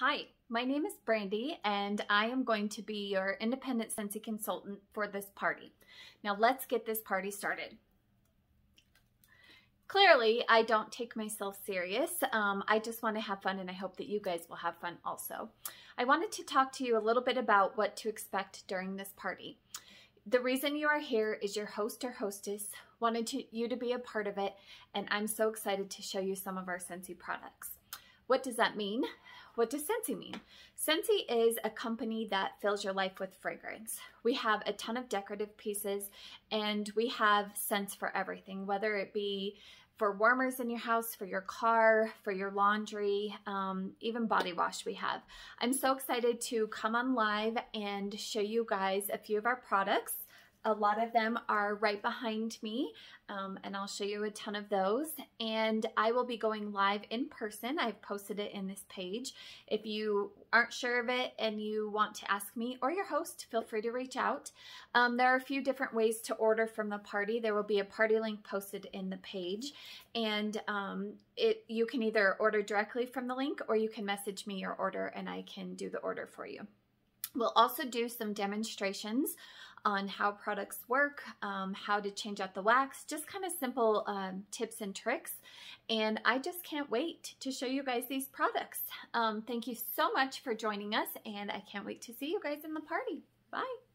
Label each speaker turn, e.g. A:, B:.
A: Hi, my name is Brandy and I am going to be your independent Sensi consultant for this party. Now let's get this party started. Clearly, I don't take myself serious. Um, I just want to have fun and I hope that you guys will have fun also. I wanted to talk to you a little bit about what to expect during this party. The reason you are here is your host or hostess wanted to, you to be a part of it, and I'm so excited to show you some of our Sensi products. What does that mean? What does Scentsy mean? Scentsy is a company that fills your life with fragrance. We have a ton of decorative pieces and we have scents for everything, whether it be for warmers in your house, for your car, for your laundry, um, even body wash we have. I'm so excited to come on live and show you guys a few of our products. A lot of them are right behind me, um, and I'll show you a ton of those. And I will be going live in person. I've posted it in this page. If you aren't sure of it and you want to ask me or your host, feel free to reach out. Um, there are a few different ways to order from the party. There will be a party link posted in the page, and um, it you can either order directly from the link or you can message me your order and I can do the order for you. We'll also do some demonstrations on how products work, um, how to change out the wax, just kind of simple um, tips and tricks. And I just can't wait to show you guys these products. Um, thank you so much for joining us and I can't wait to see you guys in the party. Bye.